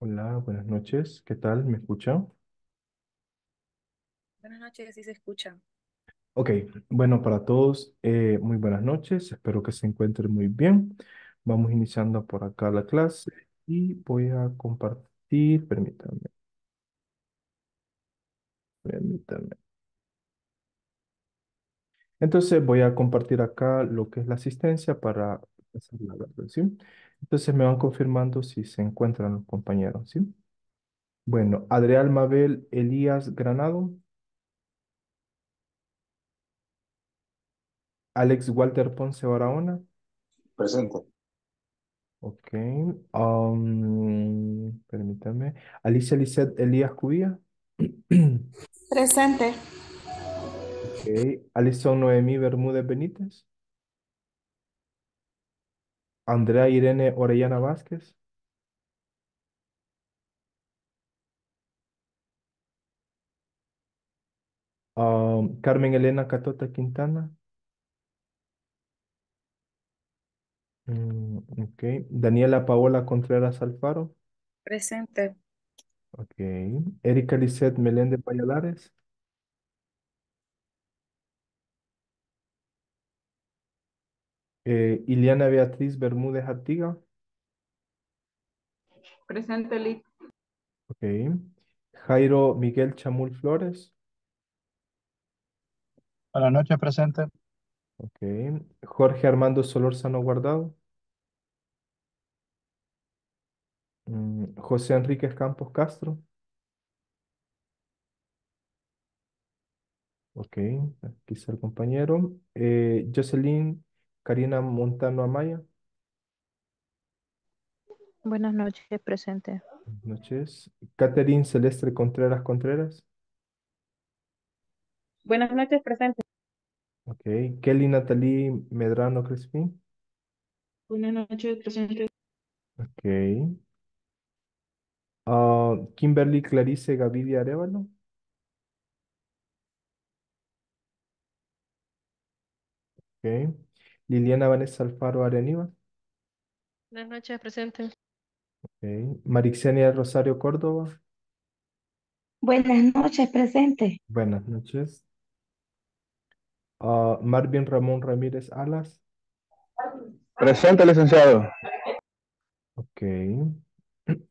Hola, buenas noches. ¿Qué tal? ¿Me escuchan? Buenas noches, sí se escucha. Ok, bueno, para todos, eh, muy buenas noches. Espero que se encuentren muy bien. Vamos iniciando por acá la clase y voy a compartir, permítanme, permítanme. Entonces voy a compartir acá lo que es la asistencia para hacer la entonces me van confirmando si se encuentran los compañeros, ¿sí? Bueno, Adrián Mabel Elías Granado. Alex Walter Ponce Barahona. Presente. Ok. Um, permítame. Alicia Lisset Elías Cubía. Presente. Ok. Alison Noemí Bermúdez Benítez. Andrea Irene Orellana Vázquez. Um, Carmen Elena Catota Quintana. Mm, Daniela Paola Contreras Alfaro. Presente. okay, Erika Lisset Meléndez Payalares. Eh, Iliana Ileana Beatriz Bermúdez Artiga. Presente, Liz. Ok. Jairo Miguel Chamul Flores. Buenas noches, presente. Ok. Jorge Armando Solórzano Guardado. Mm, José Enríquez Campos Castro. Ok, aquí está el compañero. Eh, Jocelyn Karina Montano Amaya. Buenas noches, presente. Buenas noches. Catherine Celeste Contreras Contreras. Buenas noches, presente. Ok. Kelly Nathalie Medrano Crespin. Buenas noches, presente. Ok. Ah, Kimberly Clarice Gavidia Arevalo. Okay. Liliana Vanessa Alfaro Areniva, Buenas noches, presente. Marixenia Rosario Córdoba, Buenas noches, presente. buenas noches. Ah, Marvin Ramón Ramírez Alas, Presente, licenciado. ok.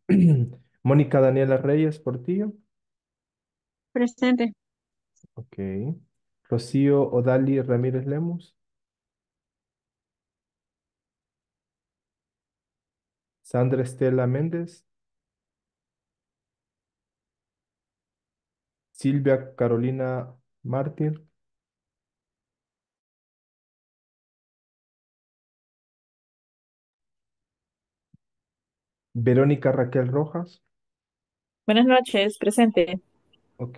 Mónica Daniela Reyes Portillo, Presente. ok. Rocío Odali Ramírez Lemus, Sandra Estela Méndez. Silvia Carolina Mártir. Verónica Raquel Rojas. Buenas noches, presente. Ok.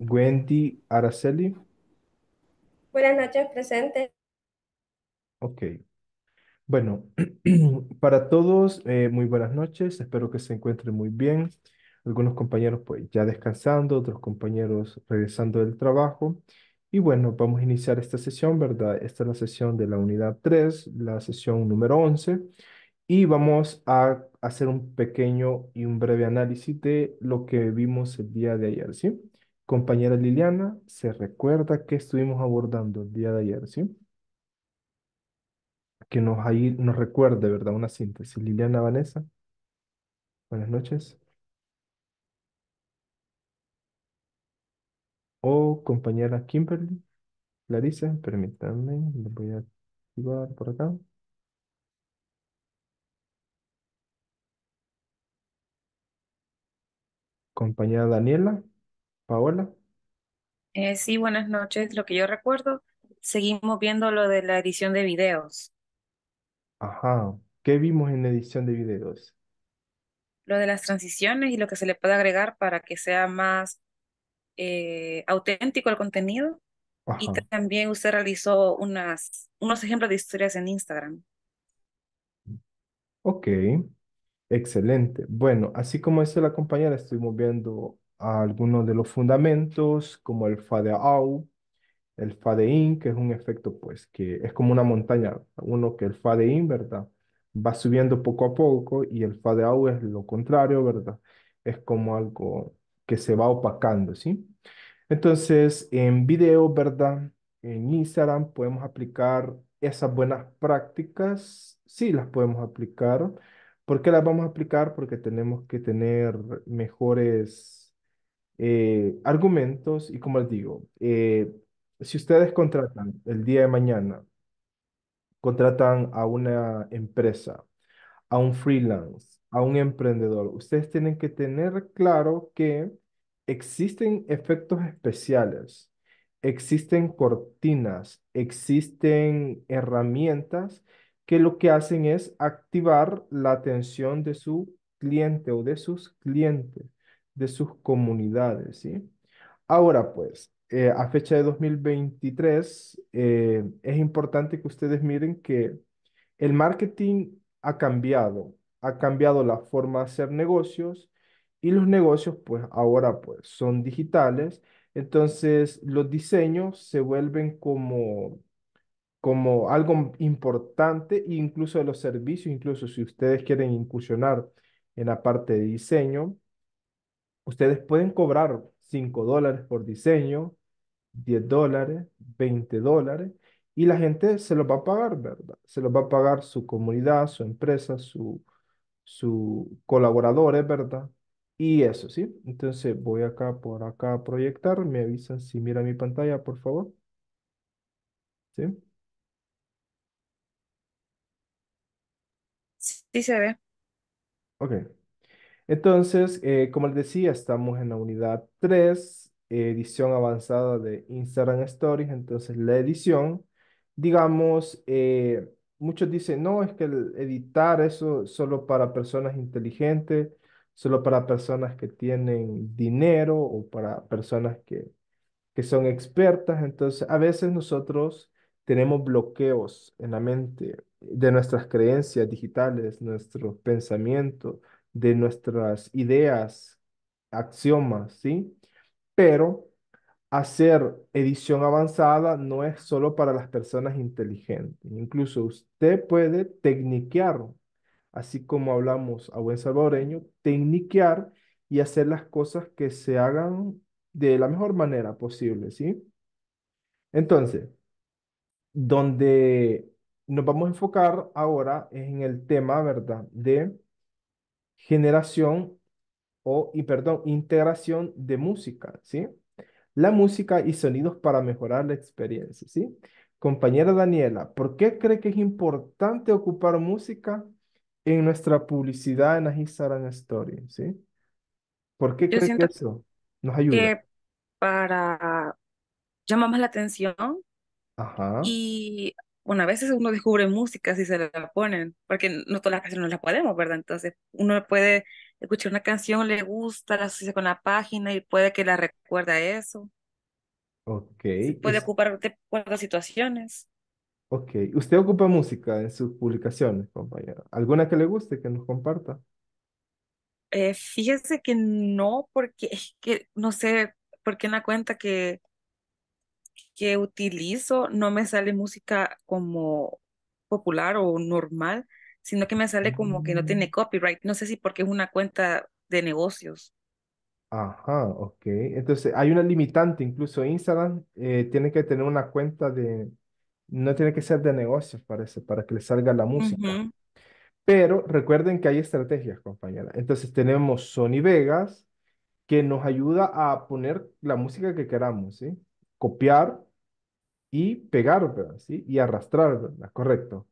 Wendy Araceli. Buenas noches, presente. Ok. Bueno, para todos, eh, muy buenas noches. Espero que se encuentren muy bien. Algunos compañeros pues ya descansando, otros compañeros regresando del trabajo. Y bueno, vamos a iniciar esta sesión, ¿verdad? Esta es la sesión de la unidad 3, la sesión número 11. Y vamos a hacer un pequeño y un breve análisis de lo que vimos el día de ayer, ¿sí? Compañera Liliana, se recuerda que estuvimos abordando el día de ayer, ¿sí? que nos, ahí, nos recuerde, ¿verdad? Una síntesis. Liliana Vanessa, buenas noches. O compañera Kimberly, Larissa, permítanme, le voy a activar por acá. Compañera Daniela, Paola. Eh, sí, buenas noches. Lo que yo recuerdo, seguimos viendo lo de la edición de videos. Ajá. ¿Qué vimos en edición de videos? Lo de las transiciones y lo que se le puede agregar para que sea más eh, auténtico el contenido. Y también usted realizó unas, unos ejemplos de historias en Instagram. Ok. Excelente. Bueno, así como dice la compañera, estuvimos viendo algunos de los fundamentos, como el Out, el fade-in, que es un efecto, pues, que es como una montaña. Uno que el fade-in, ¿verdad? Va subiendo poco a poco y el fade-out es lo contrario, ¿verdad? Es como algo que se va opacando, ¿sí? Entonces, en video, ¿verdad? En Instagram podemos aplicar esas buenas prácticas, sí las podemos aplicar. ¿Por qué las vamos a aplicar? Porque tenemos que tener mejores eh, argumentos y como les digo, eh, si ustedes contratan el día de mañana, contratan a una empresa, a un freelance, a un emprendedor, ustedes tienen que tener claro que existen efectos especiales, existen cortinas, existen herramientas que lo que hacen es activar la atención de su cliente o de sus clientes, de sus comunidades, ¿sí? Ahora pues, eh, a fecha de 2023, eh, es importante que ustedes miren que el marketing ha cambiado, ha cambiado la forma de hacer negocios y los negocios pues ahora pues son digitales, entonces los diseños se vuelven como como algo importante, incluso de los servicios, incluso si ustedes quieren incursionar en la parte de diseño, ustedes pueden cobrar 5 dólares por diseño, 10 dólares, 20 dólares, y la gente se los va a pagar, ¿verdad? Se los va a pagar su comunidad, su empresa, su, sus colaboradores, ¿verdad? Y eso, ¿sí? Entonces voy acá por acá a proyectar, me avisan si mira mi pantalla, por favor. ¿Sí? Sí se ve. Ok. Entonces, eh, como les decía, estamos en la unidad 3, edición avanzada de Instagram Stories. Entonces, la edición, digamos, eh, muchos dicen, no, es que el editar eso solo para personas inteligentes, solo para personas que tienen dinero o para personas que, que son expertas. Entonces, a veces nosotros tenemos bloqueos en la mente de nuestras creencias digitales, nuestros pensamientos, de nuestras ideas, axiomas, ¿sí? pero hacer edición avanzada no es solo para las personas inteligentes. Incluso usted puede tecniquear, así como hablamos a buen salvadoreño, tecniquear y hacer las cosas que se hagan de la mejor manera posible, ¿sí? Entonces, donde nos vamos a enfocar ahora es en el tema, ¿verdad?, de generación o, y perdón, integración de música, ¿sí? La música y sonidos para mejorar la experiencia, ¿sí? Compañera Daniela, ¿por qué cree que es importante ocupar música en nuestra publicidad en las Instagram Stories, ¿sí? ¿Por qué cree que eso nos ayuda? Que para llamar más la atención Ajá. y bueno, a veces uno descubre música si se la ponen, porque no todas las canciones no las podemos, ¿verdad? Entonces uno puede escuchar una canción, le gusta, la asocia con la página y puede que la recuerde eso. Ok. puede ocupar de situaciones. Ok. ¿Usted ocupa música en sus publicaciones, compañero? ¿Alguna que le guste, que nos comparta? Eh, fíjese que no, porque es que no sé por qué en la cuenta que, que utilizo no me sale música como popular o normal, sino que me sale como que no mm. tiene copyright. No sé si porque es una cuenta de negocios. Ajá, ok. Entonces, hay una limitante, incluso Instagram eh, tiene que tener una cuenta de, no tiene que ser de negocios, parece, para que le salga la música. Pero recuerden que hay estrategias, compañera. Entonces, tenemos Sony Vegas, que nos ayuda a poner la música que queramos, ¿sí? Copiar y pegar, ¿verdad? ¿Sí? Y arrastrar, ¿verdad? Correcto.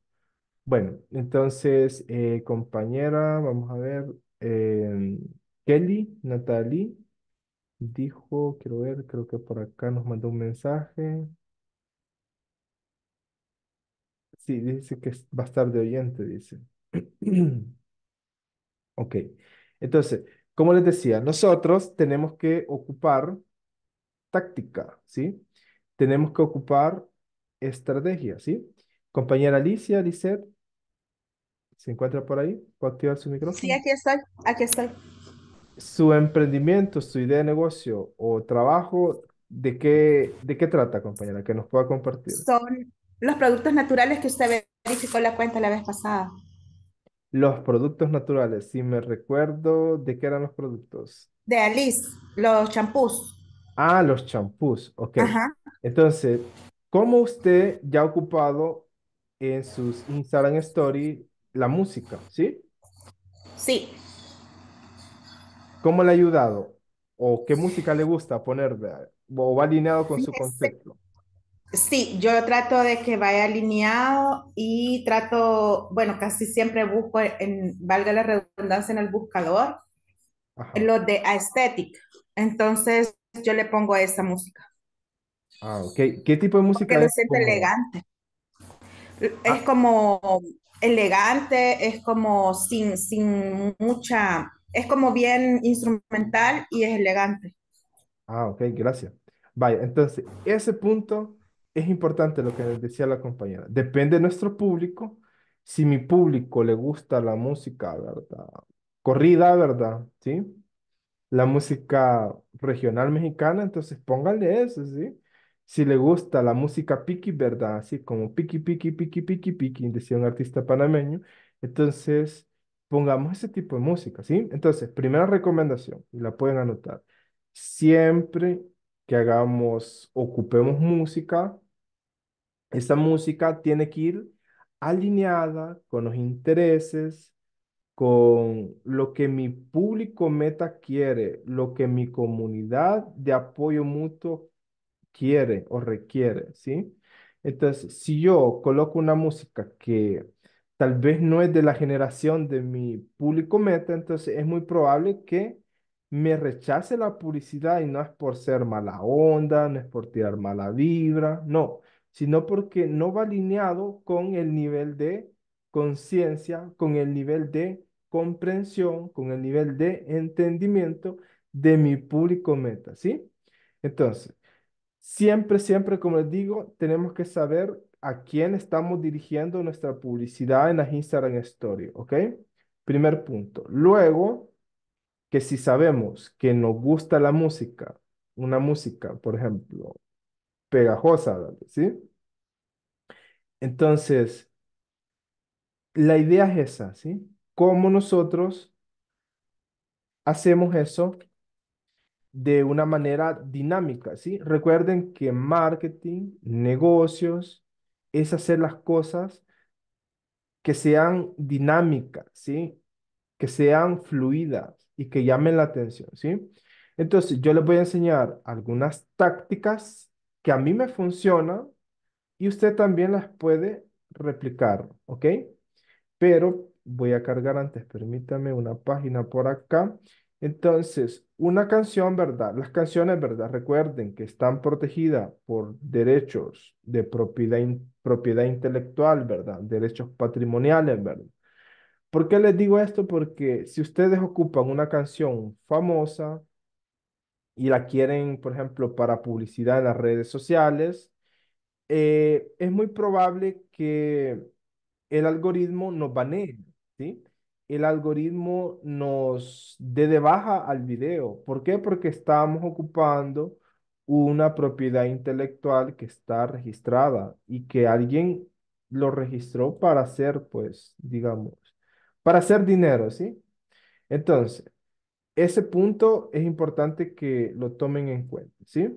Bueno, entonces, eh, compañera, vamos a ver. Eh, Kelly, Natalie, dijo, quiero ver, creo que por acá nos mandó un mensaje. Sí, dice que va a estar de oyente, dice. Ok. Entonces, como les decía, nosotros tenemos que ocupar táctica, ¿sí? Tenemos que ocupar estrategia, ¿sí? Compañera Alicia, dice ¿se encuentra por ahí? ¿Puede activar su micrófono? Sí, aquí estoy, aquí estoy. Su emprendimiento, su idea de negocio o trabajo, ¿de qué, de qué trata, compañera? Que nos pueda compartir. Son los productos naturales que usted verificó la cuenta la vez pasada. Los productos naturales, si me recuerdo, ¿de qué eran los productos? De Alice, los champús. Ah, los champús, ok. Entonces, ¿cómo usted ya ha ocupado en sus Instagram Story la música, ¿sí? Sí. ¿Cómo le ha ayudado? ¿O qué música le gusta poner? ¿O va alineado con su concepto? Sí, yo trato de que vaya alineado y trato, bueno, casi siempre busco, en, valga la redundancia, en el buscador, lo de aesthetic. Entonces, yo le pongo esa música. Ah, ok. ¿Qué tipo de música? Que lo siente elegante. Es ah. como elegante, es como sin, sin mucha, es como bien instrumental y es elegante. Ah, ok, gracias. Vaya, entonces, ese punto es importante lo que decía la compañera. Depende de nuestro público. Si mi público le gusta la música, ¿verdad? Corrida, ¿verdad? ¿Sí? La música regional mexicana, entonces póngale eso, ¿sí? Si le gusta la música piqui, ¿verdad? Así como piqui, piqui, piqui, piqui, piqui, decía un artista panameño. Entonces, pongamos ese tipo de música, ¿sí? Entonces, primera recomendación, y la pueden anotar. Siempre que hagamos, ocupemos música, esa música tiene que ir alineada con los intereses, con lo que mi público meta quiere, lo que mi comunidad de apoyo mutuo quiere o requiere, ¿sí? Entonces, si yo coloco una música que tal vez no es de la generación de mi público meta, entonces es muy probable que me rechace la publicidad y no es por ser mala onda, no es por tirar mala vibra, no, sino porque no va alineado con el nivel de conciencia, con el nivel de comprensión, con el nivel de entendimiento de mi público meta, ¿sí? Entonces, Siempre, siempre, como les digo, tenemos que saber a quién estamos dirigiendo nuestra publicidad en las Instagram Stories, ¿ok? Primer punto. Luego, que si sabemos que nos gusta la música, una música, por ejemplo, pegajosa, ¿sí? Entonces, la idea es esa, ¿sí? Cómo nosotros hacemos eso de una manera dinámica, ¿sí? Recuerden que marketing, negocios, es hacer las cosas que sean dinámicas, ¿sí? Que sean fluidas y que llamen la atención, ¿sí? Entonces, yo les voy a enseñar algunas tácticas que a mí me funcionan y usted también las puede replicar, ¿ok? Pero voy a cargar antes, permítame una página por acá entonces, una canción, ¿verdad? Las canciones, ¿verdad? Recuerden que están protegidas por derechos de propiedad, propiedad intelectual, ¿verdad? Derechos patrimoniales, ¿verdad? ¿Por qué les digo esto? Porque si ustedes ocupan una canción famosa y la quieren, por ejemplo, para publicidad en las redes sociales, eh, es muy probable que el algoritmo nos banee, ¿sí? el algoritmo nos dé de baja al video. ¿Por qué? Porque estamos ocupando una propiedad intelectual que está registrada y que alguien lo registró para hacer, pues, digamos, para hacer dinero, ¿sí? Entonces, ese punto es importante que lo tomen en cuenta, ¿sí?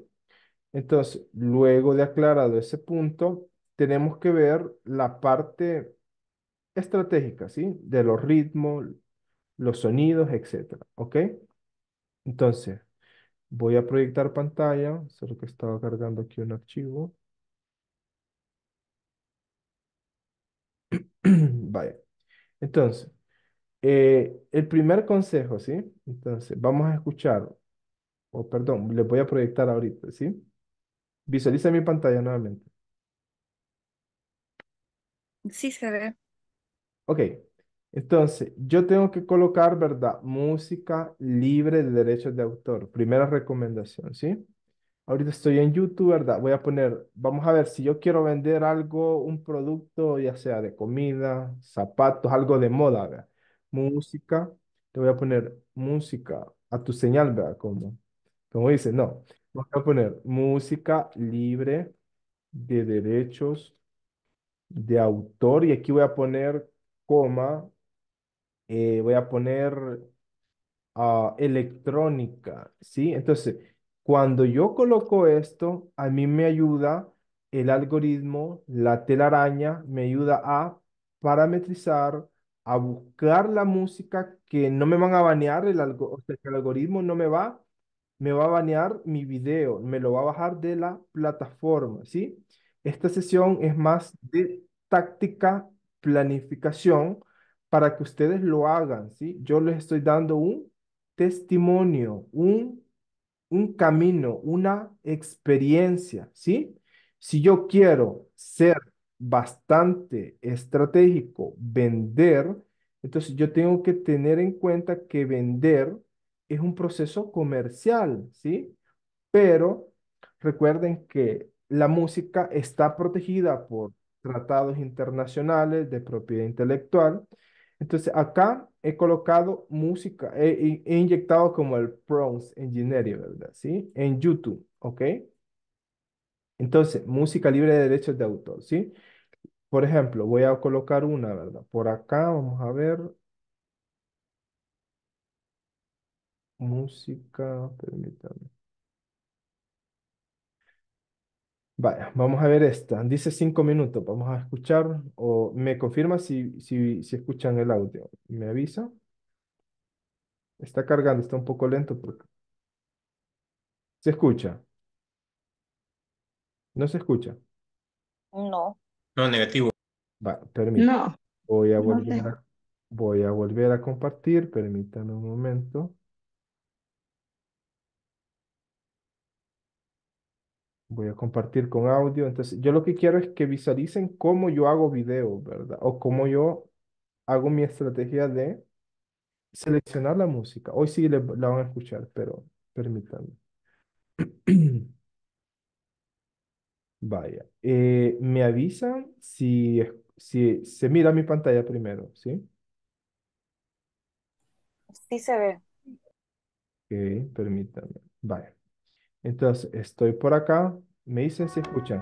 Entonces, luego de aclarado ese punto, tenemos que ver la parte estratégica, ¿sí? De los ritmos, los sonidos, etc. ¿Ok? Entonces, voy a proyectar pantalla, solo que estaba cargando aquí un archivo. Vaya. Entonces, eh, el primer consejo, ¿sí? Entonces, vamos a escuchar, o perdón, les voy a proyectar ahorita, ¿sí? Visualiza mi pantalla nuevamente. Sí, se ve. Ok, entonces yo tengo que colocar, ¿verdad? Música libre de derechos de autor. Primera recomendación, ¿sí? Ahorita estoy en YouTube, ¿verdad? Voy a poner, vamos a ver, si yo quiero vender algo, un producto, ya sea de comida, zapatos, algo de moda, ¿verdad? Música, te voy a poner música a tu señal, ¿verdad? Como, como dice, no. Voy a poner música libre de derechos de autor y aquí voy a poner coma, eh, voy a poner ah, electrónica, ¿sí? Entonces, cuando yo coloco esto, a mí me ayuda el algoritmo, la telaraña, me ayuda a parametrizar, a buscar la música que no me van a banear, el, el algoritmo no me va, me va a banear mi video, me lo va a bajar de la plataforma, ¿sí? Esta sesión es más de táctica planificación para que ustedes lo hagan, ¿sí? Yo les estoy dando un testimonio, un, un camino, una experiencia, ¿sí? Si yo quiero ser bastante estratégico, vender, entonces yo tengo que tener en cuenta que vender es un proceso comercial, ¿sí? Pero recuerden que la música está protegida por tratados internacionales de propiedad intelectual. Entonces acá he colocado música, he, inyectado como el Prons Engineering, ¿verdad? ¿Sí? En YouTube, ¿ok? Entonces, música libre de derechos de autor, ¿sí? Por ejemplo, voy a colocar una, ¿verdad? Por acá, vamos a ver. Música, permítame. Vaya, vamos a ver esta. Dice cinco minutos. Vamos a escuchar o me confirma si, si, si escuchan el audio. Me avisa. Está cargando, está un poco lento porque... ¿Se escucha? ¿No se escucha? No. No, negativo. Va, permítame. Voy a volver a, voy a volver a compartir. Permítame un momento. Voy a compartir con audio. Entonces, yo lo que quiero es que visualicen cómo yo hago video, ¿verdad? O cómo yo hago mi estrategia de seleccionar la música. Hoy sí la van a escuchar, pero permítanme. Vaya. Eh, me avisan si, si se mira mi pantalla primero, ¿sí? Sí se ve. Ok, permítanme. Vaya. Entonces, estoy por acá. Me dicen si escuchan.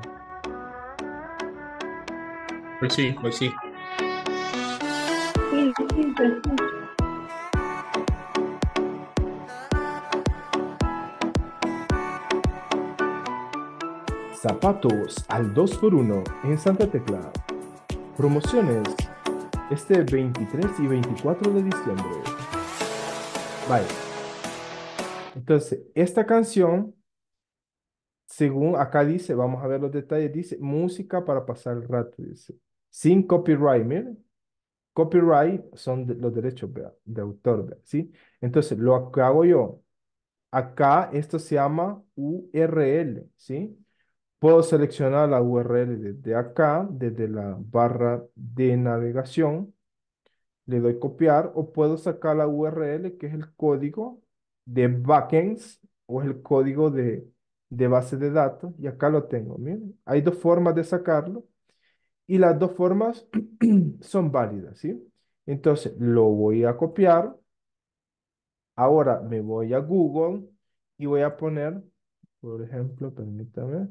Pues sí, pues sí. Sí, Zapatos al 2x1 en Santa Tecla. Promociones este 23 y 24 de diciembre. Bye. Entonces, esta canción según acá dice, vamos a ver los detalles, dice música para pasar el rato, dice. Sin copyright, miren. Copyright son los derechos de autor, ¿sí? Entonces, lo que hago yo, acá esto se llama URL, ¿sí? Puedo seleccionar la URL desde acá, desde la barra de navegación. Le doy copiar o puedo sacar la URL que es el código de backends o el código de, de base de datos y acá lo tengo. Miren, hay dos formas de sacarlo y las dos formas son válidas, ¿sí? Entonces lo voy a copiar. Ahora me voy a Google y voy a poner, por ejemplo, permítame,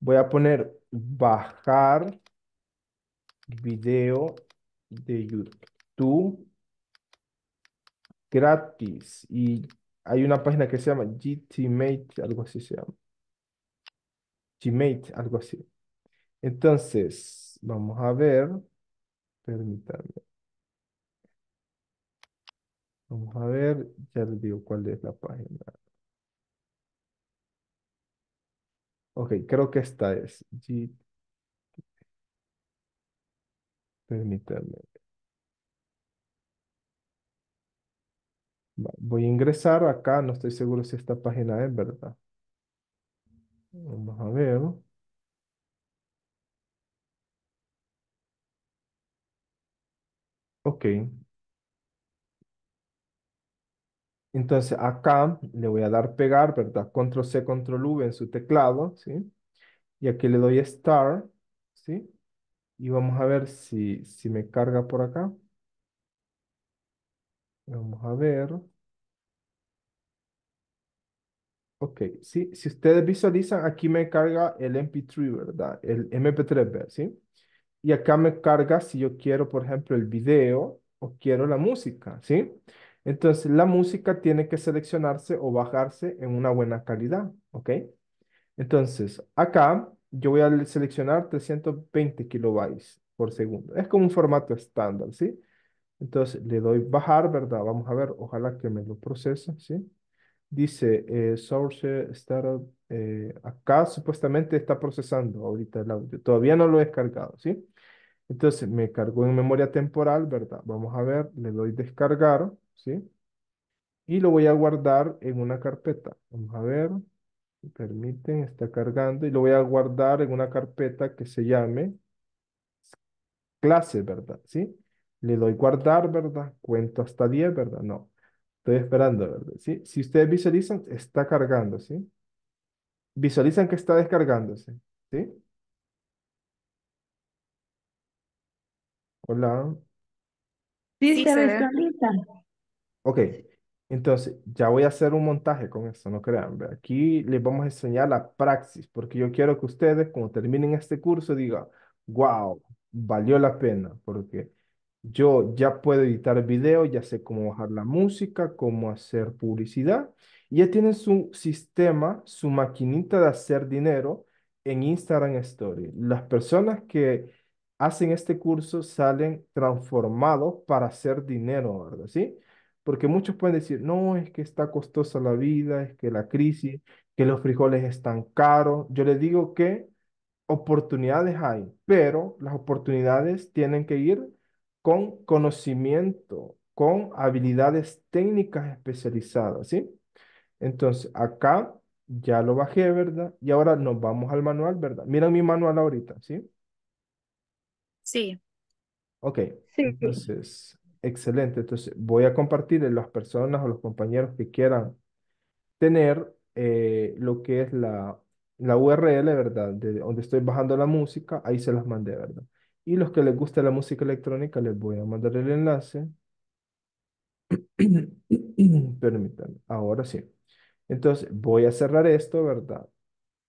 voy a poner bajar video de YouTube gratis y hay una página que se llama GTmate, algo así se llama. Gmate, algo así. Entonces, vamos a ver. Permítanme. Vamos a ver, ya les digo cuál es la página. Ok, creo que esta es. G... Permítanme. Voy a ingresar acá, no estoy seguro si esta página es verdad. Vamos a ver. Ok, entonces acá le voy a dar pegar, ¿verdad? Control C, Control V en su teclado, ¿sí? Y aquí le doy Start, ¿sí? Y vamos a ver si, si me carga por acá. Vamos a ver. Ok, sí, si ustedes visualizan, aquí me carga el MP3, ¿verdad? El MP3, ¿sí? Y acá me carga si yo quiero, por ejemplo, el video o quiero la música, ¿sí? Entonces, la música tiene que seleccionarse o bajarse en una buena calidad, ¿ok? Entonces, acá yo voy a seleccionar 320 kilobytes por segundo. Es como un formato estándar, ¿sí? sí entonces le doy bajar, ¿verdad? Vamos a ver, ojalá que me lo procese, ¿sí? Dice eh, source startup, eh, acá supuestamente está procesando ahorita el audio. Todavía no lo he descargado, ¿sí? Entonces me cargó en memoria temporal, ¿verdad? Vamos a ver, le doy descargar, ¿sí? Y lo voy a guardar en una carpeta. Vamos a ver, permiten, está cargando. Y lo voy a guardar en una carpeta que se llame clase, ¿verdad? ¿Sí? Le doy guardar, ¿verdad? Cuento hasta 10, ¿verdad? No. Estoy esperando, ¿verdad? ¿Sí? Si ustedes visualizan, está cargando, ¿sí? Visualizan que está descargándose, ¿sí? Hola. Sí, se, Ok. Entonces, ya voy a hacer un montaje con esto, no crean. Aquí les vamos a enseñar la praxis, porque yo quiero que ustedes, cuando terminen este curso, digan, wow, valió la pena, porque yo ya puedo editar video, ya sé cómo bajar la música, cómo hacer publicidad. Y ya tienen su sistema, su maquinita de hacer dinero en Instagram Story. Las personas que hacen este curso salen transformados para hacer dinero, ¿verdad? ¿Sí? Porque muchos pueden decir, no, es que está costosa la vida, es que la crisis, que los frijoles están caros. Yo les digo que oportunidades hay, pero las oportunidades tienen que ir con conocimiento, con habilidades técnicas especializadas, ¿sí? Entonces, acá ya lo bajé, ¿verdad? Y ahora nos vamos al manual, ¿verdad? Miren mi manual ahorita, ¿sí? Sí. Ok, sí. entonces, excelente. Entonces, voy a compartir a las personas o los compañeros que quieran tener eh, lo que es la, la URL, ¿verdad? De donde estoy bajando la música, ahí se las mandé, ¿verdad? Y los que les gusta la música electrónica, les voy a mandar el enlace. Permítanme, ahora sí. Entonces, voy a cerrar esto, ¿verdad?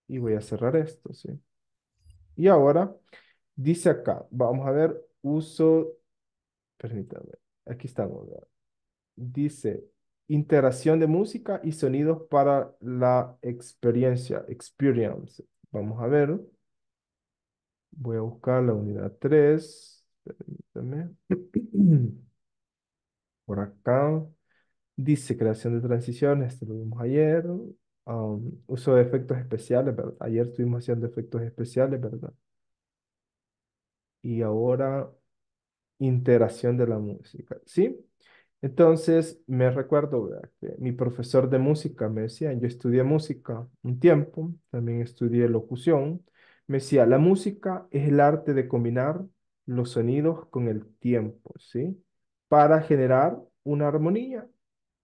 Y voy a cerrar esto, ¿sí? Y ahora, dice acá, vamos a ver, uso, permítanme, aquí estamos, ¿verdad? Dice, integración de música y sonidos para la experiencia, experience. Vamos a ver. Voy a buscar la unidad 3. Permítame. Por acá. Dice creación de transiciones, esto lo vimos ayer. Um, uso de efectos especiales, ¿verdad? Ayer estuvimos haciendo efectos especiales, ¿verdad? Y ahora integración de la música, ¿sí? Entonces, me recuerdo que mi profesor de música me decía, yo estudié música un tiempo, también estudié locución, me la música es el arte de combinar los sonidos con el tiempo, ¿sí? Para generar una armonía,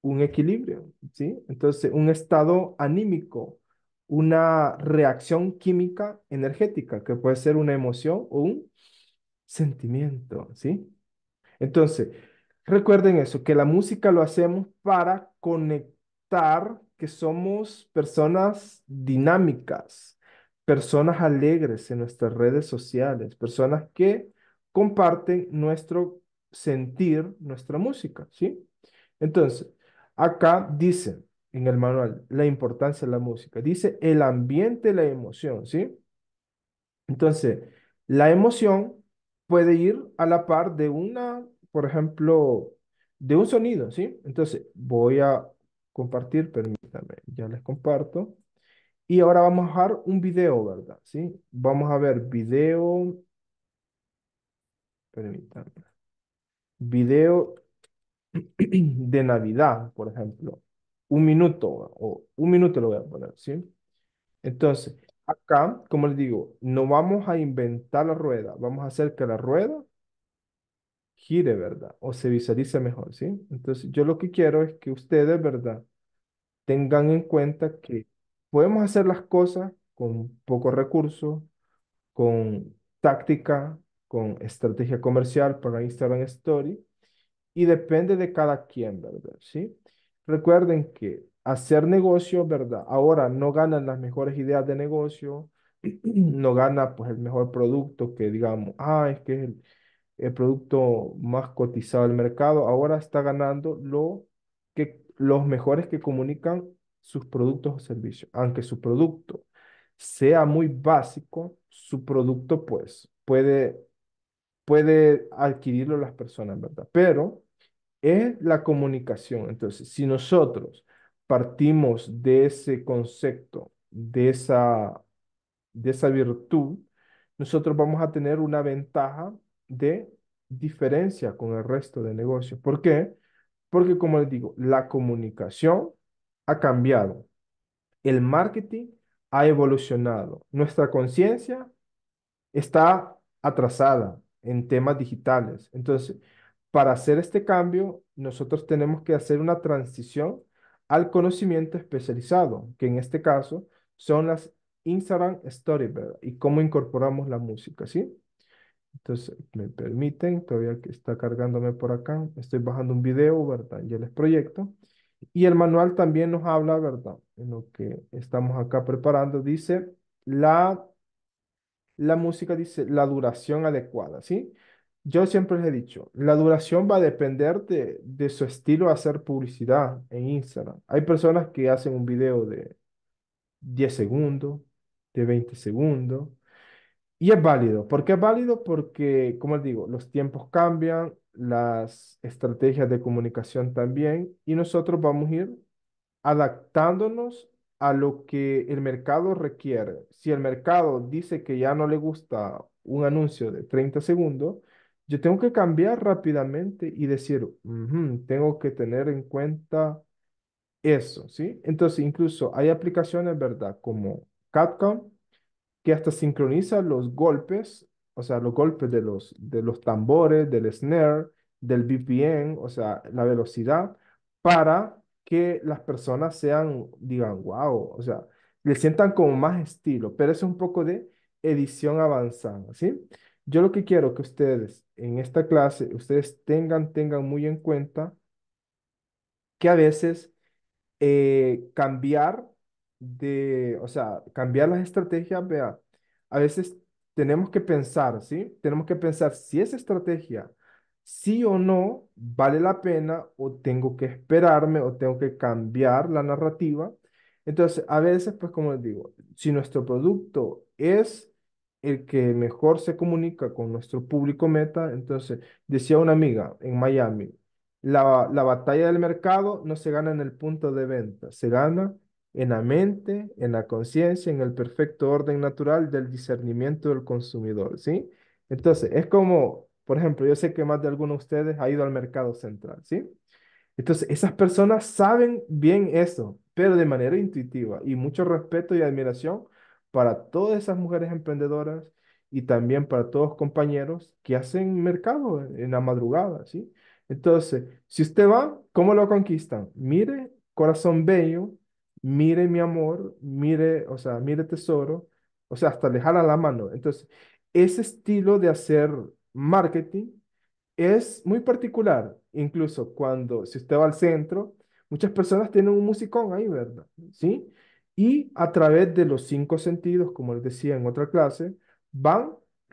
un equilibrio, ¿sí? Entonces, un estado anímico, una reacción química energética, que puede ser una emoción o un sentimiento, ¿sí? Entonces, recuerden eso, que la música lo hacemos para conectar que somos personas dinámicas, personas alegres en nuestras redes sociales, personas que comparten nuestro sentir, nuestra música, ¿sí? Entonces, acá dice en el manual la importancia de la música, dice el ambiente, la emoción, ¿sí? Entonces, la emoción puede ir a la par de una, por ejemplo, de un sonido, ¿sí? Entonces, voy a compartir, permítame, ya les comparto. Y ahora vamos a dejar un video, ¿verdad? ¿Sí? Vamos a ver video. Permítanme. Video de Navidad, por ejemplo. Un minuto, o un minuto lo voy a poner, ¿sí? Entonces, acá, como les digo, no vamos a inventar la rueda, vamos a hacer que la rueda gire, ¿verdad? O se visualice mejor, ¿sí? Entonces, yo lo que quiero es que ustedes, ¿verdad? Tengan en cuenta que podemos hacer las cosas con pocos recursos, con táctica, con estrategia comercial para Instagram Story y depende de cada quien, ¿verdad? ¿Sí? Recuerden que hacer negocio, ¿verdad? Ahora no ganan las mejores ideas de negocio, no gana pues el mejor producto que digamos, ah, es que es el, el producto más cotizado del mercado, ahora está ganando lo que los mejores que comunican sus productos o servicios. Aunque su producto sea muy básico, su producto pues puede, puede adquirirlo las personas, ¿verdad? Pero es la comunicación. Entonces, si nosotros partimos de ese concepto, de esa, de esa virtud, nosotros vamos a tener una ventaja de diferencia con el resto de negocios. ¿Por qué? Porque, como les digo, la comunicación ha cambiado, el marketing ha evolucionado, nuestra conciencia está atrasada en temas digitales. Entonces, para hacer este cambio, nosotros tenemos que hacer una transición al conocimiento especializado, que en este caso son las Instagram verdad. y cómo incorporamos la música, ¿sí? Entonces, me permiten, todavía que está cargándome por acá, estoy bajando un video, ¿verdad? Ya les proyecto. Y el manual también nos habla, ¿verdad? En lo que estamos acá preparando, dice la, la música, dice la duración adecuada, ¿sí? Yo siempre les he dicho, la duración va a depender de, de su estilo de hacer publicidad en Instagram. Hay personas que hacen un video de 10 segundos, de 20 segundos, y es válido. ¿Por qué es válido? Porque, como les digo, los tiempos cambian, las estrategias de comunicación también y nosotros vamos a ir adaptándonos a lo que el mercado requiere. Si el mercado dice que ya no le gusta un anuncio de 30 segundos, yo tengo que cambiar rápidamente y decir, tengo que tener en cuenta eso, ¿sí? Entonces, incluso hay aplicaciones, ¿verdad? Como CapCom, que hasta sincroniza los golpes o sea, los golpes de los, de los tambores, del snare, del VPN o sea, la velocidad, para que las personas sean, digan, wow, o sea, le sientan como más estilo, pero es un poco de edición avanzada, ¿sí? Yo lo que quiero que ustedes en esta clase, ustedes tengan, tengan muy en cuenta que a veces eh, cambiar de, o sea, cambiar las estrategias, vea, a veces tenemos que pensar, ¿sí? Tenemos que pensar si esa estrategia sí o no vale la pena o tengo que esperarme o tengo que cambiar la narrativa. Entonces, a veces, pues como les digo, si nuestro producto es el que mejor se comunica con nuestro público meta, entonces, decía una amiga en Miami, la, la batalla del mercado no se gana en el punto de venta, se gana en la mente, en la conciencia, en el perfecto orden natural del discernimiento del consumidor, ¿sí? Entonces, es como, por ejemplo, yo sé que más de algunos de ustedes ha ido al mercado central, ¿sí? Entonces, esas personas saben bien eso, pero de manera intuitiva y mucho respeto y admiración para todas esas mujeres emprendedoras y también para todos los compañeros que hacen mercado en la madrugada, ¿sí? Entonces, si usted va, ¿cómo lo conquistan? Mire, corazón bello, mire mi amor, mire, o sea, mire tesoro, o sea, hasta le jala la mano. Entonces, ese estilo de hacer marketing es muy particular, incluso cuando, si usted va al centro, muchas personas tienen un musicón ahí, ¿verdad? ¿Sí? Y a través de los cinco sentidos, como les decía en otra clase, van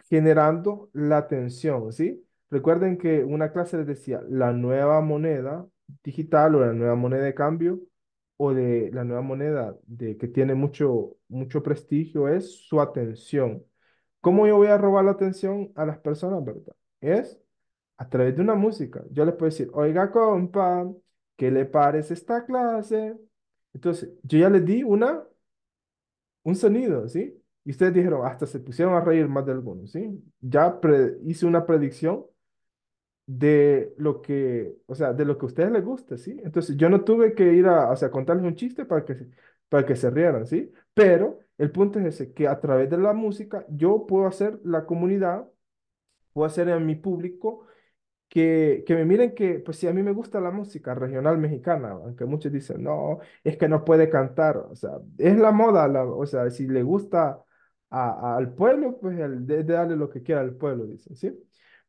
generando la atención, ¿sí? Recuerden que una clase les decía, la nueva moneda digital o la nueva moneda de cambio o de la nueva moneda de que tiene mucho, mucho prestigio es su atención. ¿Cómo yo voy a robar la atención a las personas, verdad? Es a través de una música. Yo les puedo decir, oiga, compa, ¿qué le parece esta clase? Entonces, yo ya les di una, un sonido, ¿sí? Y ustedes dijeron, hasta se pusieron a reír más de algunos, ¿sí? Ya hice una predicción de lo que, o sea, de lo que a ustedes les gusta ¿sí? Entonces yo no tuve que ir a, o sea, contarles un chiste para que, para que se rieran, ¿sí? Pero el punto es ese, que a través de la música yo puedo hacer la comunidad, puedo hacer a mi público que, me miren que, pues si a mí me gusta la música regional mexicana, aunque muchos dicen, no, es que no puede cantar, o sea, es la moda, o sea, si le gusta al pueblo, pues es de darle lo que quiera al pueblo, dicen, ¿sí?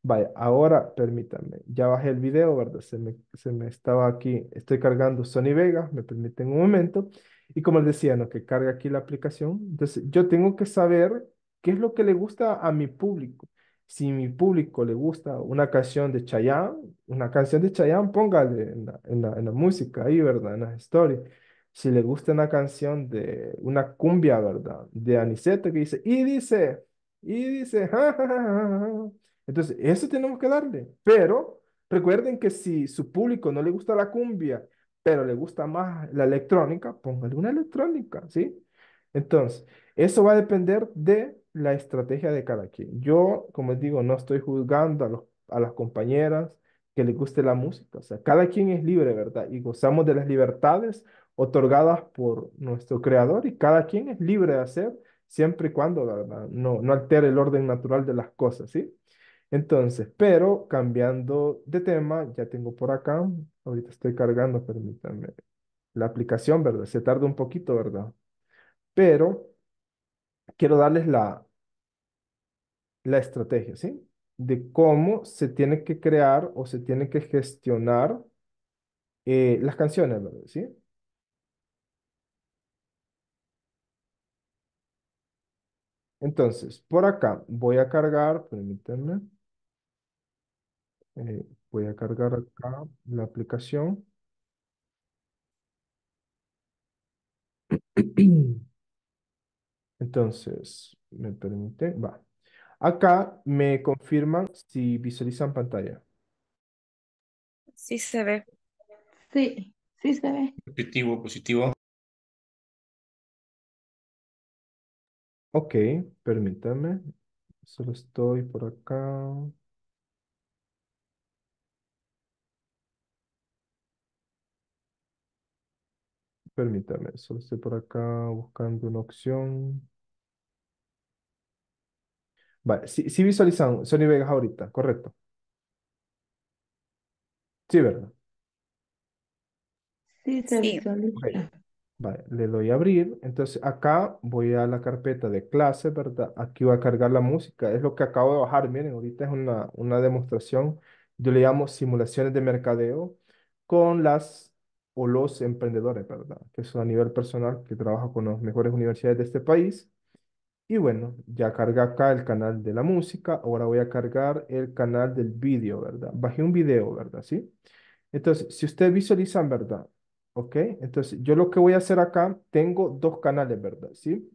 Vaya, ahora permítanme, ya bajé el video, ¿verdad? Se me, se me estaba aquí, estoy cargando Sony Vega, me permiten un momento. Y como les decía, ¿no? Que carga aquí la aplicación. Entonces, yo tengo que saber qué es lo que le gusta a mi público. Si mi público le gusta una canción de Chayanne, una canción de Chayanne, póngale en la, en la, en la música ahí, ¿verdad? En la story si le gusta una canción de una cumbia, ¿verdad? De Aniceto que dice, y dice, y dice, ja, entonces, eso tenemos que darle. Pero recuerden que si su público no le gusta la cumbia, pero le gusta más la electrónica, póngale una electrónica, ¿sí? Entonces, eso va a depender de la estrategia de cada quien. Yo, como les digo, no estoy juzgando a, las compañeras que les guste la música. O sea, cada quien es libre, ¿verdad? Y gozamos de las libertades otorgadas por nuestro creador y cada quien es libre de hacer siempre y cuando, ¿verdad? No, no altere el orden natural de las cosas, ¿sí? Entonces, pero cambiando de tema, ya tengo por acá, ahorita estoy cargando, permítanme, la aplicación, ¿verdad? Se tarda un poquito, ¿verdad? Pero quiero darles la, la estrategia, ¿sí? De cómo se tiene que crear o se tiene que gestionar eh, las canciones, ¿verdad? ¿Sí? Entonces, por acá voy a cargar, permítanme. Eh, voy a cargar acá la aplicación. Entonces, me permite, va. Acá me confirman si visualizan pantalla. Sí se ve. Sí, sí se ve. Positivo, positivo. Ok, permítanme. Solo estoy por acá. Permítame, solo estoy por acá buscando una opción. Vale, sí, sí visualizan Sony Vegas ahorita, correcto. Sí, ¿verdad? Sí, se sí. Vale, le doy a abrir. Entonces acá voy a la carpeta de clase, ¿verdad? Aquí voy a cargar la música. Es lo que acabo de bajar. Miren, ahorita es una, una demostración. Yo le llamo simulaciones de mercadeo con las o los emprendedores, ¿verdad? Que son a nivel personal, que trabaja con las mejores universidades de este país. Y bueno, ya carga acá el canal de la música, ahora voy a cargar el canal del vídeo, ¿verdad? Bajé un video, ¿verdad? ¿Sí? Entonces, si ustedes visualizan, ¿verdad? ¿Ok? Entonces, yo lo que voy a hacer acá, tengo dos canales, ¿verdad? ¿Sí?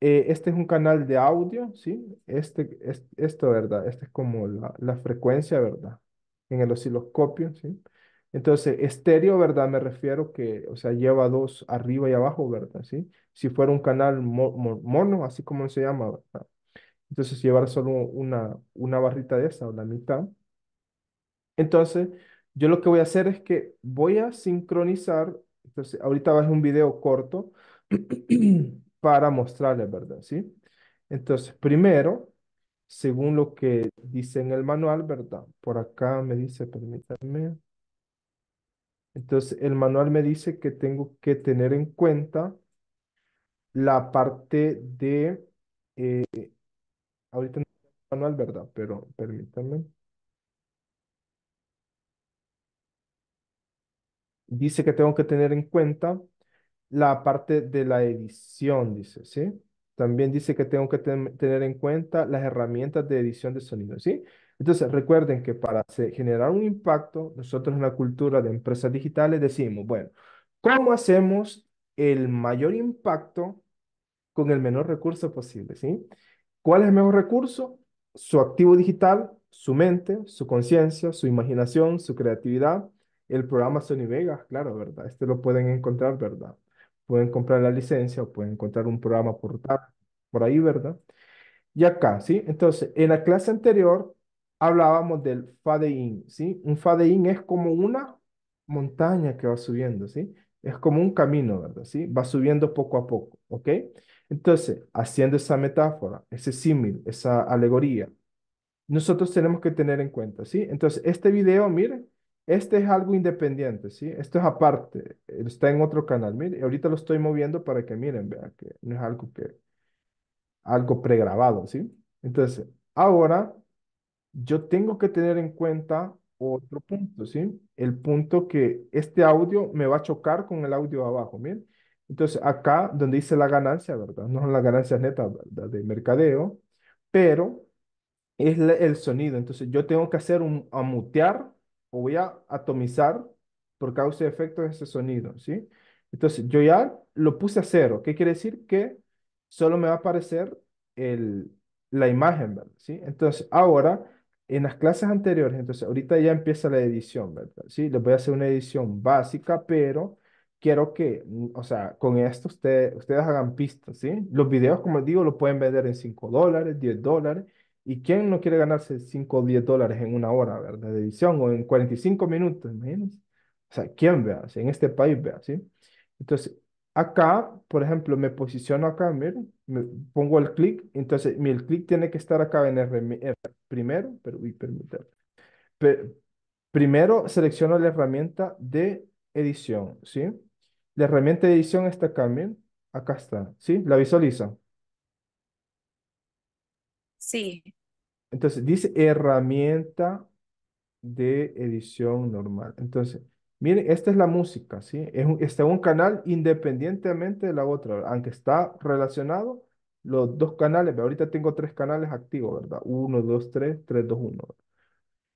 Eh, este es un canal de audio, ¿sí? Este, es esto, ¿verdad? Este es como la, la frecuencia, ¿verdad? En el osciloscopio, ¿sí? Entonces, estéreo, ¿verdad? Me refiero que, o sea, lleva dos arriba y abajo, ¿verdad? ¿Sí? Si fuera un canal mono, así como se llama, ¿verdad? Entonces, llevar solo una, una barrita de esa o la mitad. Entonces, yo lo que voy a hacer es que voy a sincronizar, entonces, ahorita va a ser un video corto para mostrarles, ¿verdad? ¿Sí? Entonces, primero, según lo que dice en el manual, ¿verdad? Por acá me dice, permítanme. Entonces, el manual me dice que tengo que tener en cuenta la parte de, eh, ahorita no el manual, ¿verdad? Pero permítanme. Dice que tengo que tener en cuenta la parte de la edición, dice, ¿sí? También dice que tengo que tener en cuenta las herramientas de edición de sonido, ¿sí? sí entonces, recuerden que para generar un impacto, nosotros en la cultura de empresas digitales decimos, bueno, ¿cómo hacemos el mayor impacto con el menor recurso posible? ¿sí? ¿Cuál es el mejor recurso? Su activo digital, su mente, su conciencia, su imaginación, su creatividad. El programa Sony Vegas, claro, ¿verdad? Este lo pueden encontrar, ¿verdad? Pueden comprar la licencia o pueden encontrar un programa por ahí, ¿verdad? Y acá, ¿sí? Entonces, en la clase anterior hablábamos del fadeín, ¿sí? Un fadeín es como una montaña que va subiendo, ¿sí? Es como un camino, ¿verdad? ¿Sí? Va subiendo poco a poco, ¿ok? Entonces, haciendo esa metáfora, ese símil, esa alegoría, nosotros tenemos que tener en cuenta, ¿sí? Entonces, este video, miren, este es algo independiente, ¿sí? Esto es aparte, está en otro canal, miren, ahorita lo estoy moviendo para que miren, vean que no es algo que, algo pregrabado, ¿sí? Entonces, ahora yo tengo que tener en cuenta otro punto, ¿sí? El punto que este audio me va a chocar con el audio abajo, bien Entonces, acá donde dice la ganancia, ¿verdad? No son las ganancias netas ¿verdad? de mercadeo, pero es el sonido. Entonces, yo tengo que hacer un amutear o voy a atomizar por causa y efecto de ese sonido, ¿sí? Entonces, yo ya lo puse a cero. ¿Qué quiere decir? Que solo me va a aparecer el, la imagen, ¿verdad? ¿Sí? Entonces, ahora en las clases anteriores, entonces ahorita ya empieza la edición, ¿verdad? Sí, les voy a hacer una edición básica, pero quiero que, mm, o sea, con esto usted, ustedes hagan pistas, ¿sí? Los videos, como digo, los pueden vender en 5 dólares, 10 dólares, y quién no quiere ganarse 5 o 10 dólares en una hora, ¿verdad? De edición o en 45 minutos, imagínense. O sea, ¿quién vea? En este país vea, ¿sí? Entonces, Acá, por ejemplo, me posiciono acá, miren, me pongo el clic, entonces mi clic tiene que estar acá en el primero, pero uy, permítanme. primero selecciono la herramienta de edición, ¿sí? La herramienta de edición está acá, miren, acá está, ¿sí? ¿La visualiza? Sí. Entonces dice herramienta de edición normal. Entonces, Miren, esta es la música, ¿sí? Es un, un canal independientemente de la otra, aunque está relacionado los dos canales. Ahorita tengo tres canales activos, ¿verdad? Uno, dos, tres. Tres, dos, uno.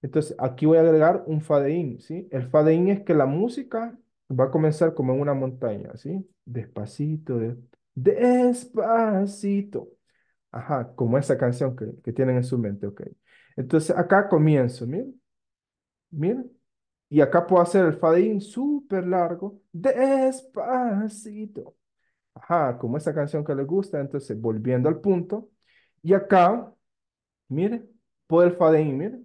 Entonces, aquí voy a agregar un fadeín, ¿sí? El fadeín es que la música va a comenzar como en una montaña, ¿sí? Despacito, despacito. Ajá, como esa canción que, que tienen en su mente, ok. Entonces, acá comienzo, miren. Miren. Y acá puedo hacer el fade in súper largo. Despacito. Ajá, como esa canción que les gusta. Entonces, volviendo al punto. Y acá, mire, puedo el fade in, mire.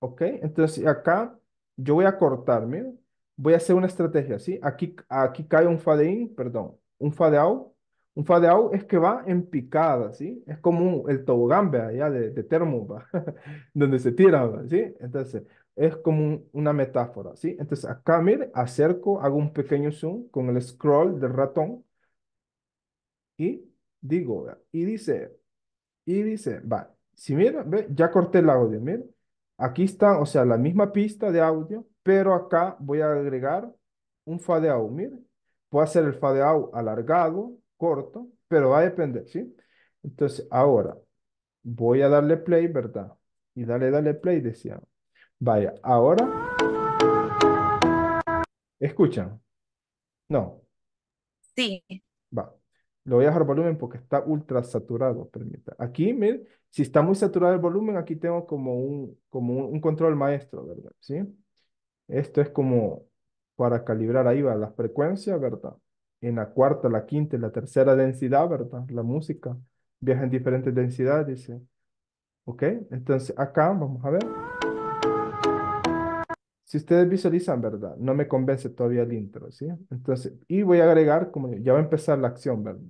¿Ok? Entonces, acá yo voy a cortar, mire. Voy a hacer una estrategia, ¿sí? Aquí, aquí cae un fade in, perdón, un fade out. Un fade out es que va en picada, ¿sí? Es como el tobogán, ¿verdad? allá de, de termo, donde se tira, ¿sí? Entonces, es como una metáfora, ¿sí? Entonces acá, mire, acerco, hago un pequeño zoom con el scroll del ratón y digo, y dice, y dice, va, si mira, ve, ya corté el audio, mira, aquí está, o sea, la misma pista de audio, pero acá voy a agregar un fade out, mire, puedo hacer el fade out alargado, corto, pero va a depender, ¿sí? Entonces, ahora, voy a darle play, ¿verdad? Y dale, dale play, decía. Vaya, ahora. ¿Escuchan? No. Sí. Va. Lo voy a dejar volumen porque está ultra saturado, Aquí, miren, si está muy saturado el volumen, aquí tengo como un, como un, control maestro, ¿verdad? ¿Sí? Esto es como para calibrar ahí va la frecuencia, ¿verdad? En la cuarta, la quinta y la tercera densidad, ¿verdad? La música viaja en diferentes densidades, ¿Ok? Entonces acá vamos a ver. Si ustedes visualizan, ¿verdad? No me convence todavía el intro, ¿sí? Entonces, y voy a agregar, como ya va a empezar la acción, ¿verdad?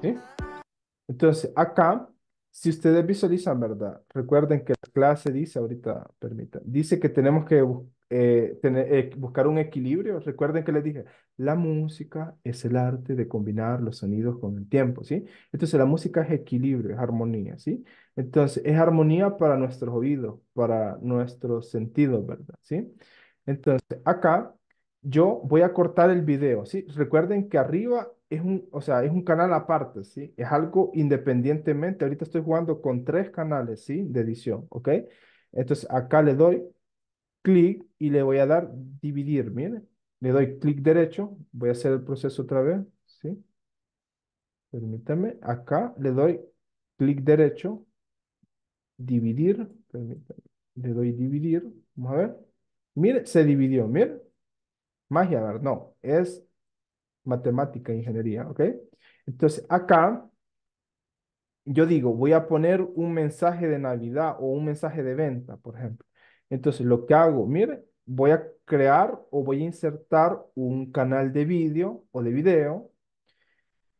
¿Sí? Entonces, acá, si ustedes visualizan, ¿verdad? Recuerden que la clase dice ahorita, permita, dice que tenemos que buscar eh, tener, eh, buscar un equilibrio. Recuerden que les dije, la música es el arte de combinar los sonidos con el tiempo, ¿sí? Entonces la música es equilibrio, es armonía, ¿sí? Entonces es armonía para nuestros oídos, para nuestros sentidos, ¿verdad? ¿Sí? Entonces acá yo voy a cortar el video, ¿sí? Recuerden que arriba es un, o sea, es un canal aparte, ¿sí? Es algo independientemente. Ahorita estoy jugando con tres canales, ¿sí? De edición, ¿ok? Entonces acá le doy clic y le voy a dar dividir, miren. Le doy clic derecho, voy a hacer el proceso otra vez, ¿sí? Permítame, acá le doy clic derecho, dividir, permítame, le doy dividir, vamos a ver. Mire, se dividió, mire. Magia, a no, es matemática, ingeniería, ¿ok? Entonces, acá yo digo, voy a poner un mensaje de Navidad o un mensaje de venta, por ejemplo. Entonces, lo que hago, mire, voy a crear o voy a insertar un canal de vídeo o de video.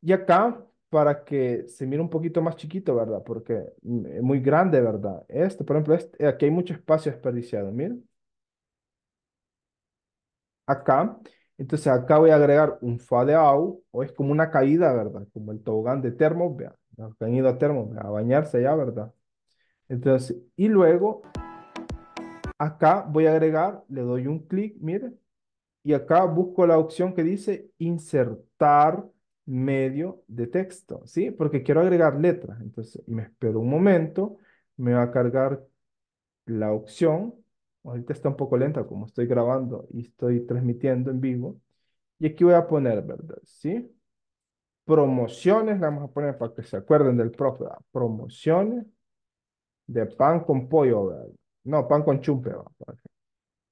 Y acá, para que se mire un poquito más chiquito, ¿verdad? Porque es muy grande, ¿verdad? Este, por ejemplo, este, aquí hay mucho espacio desperdiciado, miren. Acá, entonces acá voy a agregar un fade out, o es como una caída, ¿verdad? Como el tobogán de termo, vean, han ido a termo, a bañarse ya, ¿verdad? Entonces, y luego... Acá voy a agregar, le doy un clic, mire, y acá busco la opción que dice insertar medio de texto, ¿sí? Porque quiero agregar letras. Entonces me espero un momento, me va a cargar la opción. Ahorita está un poco lenta como estoy grabando y estoy transmitiendo en vivo. Y aquí voy a poner, ¿verdad? ¿Sí? Promociones, la vamos a poner para que se acuerden del profe, Promociones de pan con pollo, ¿verdad? No, pan con chumpe. va,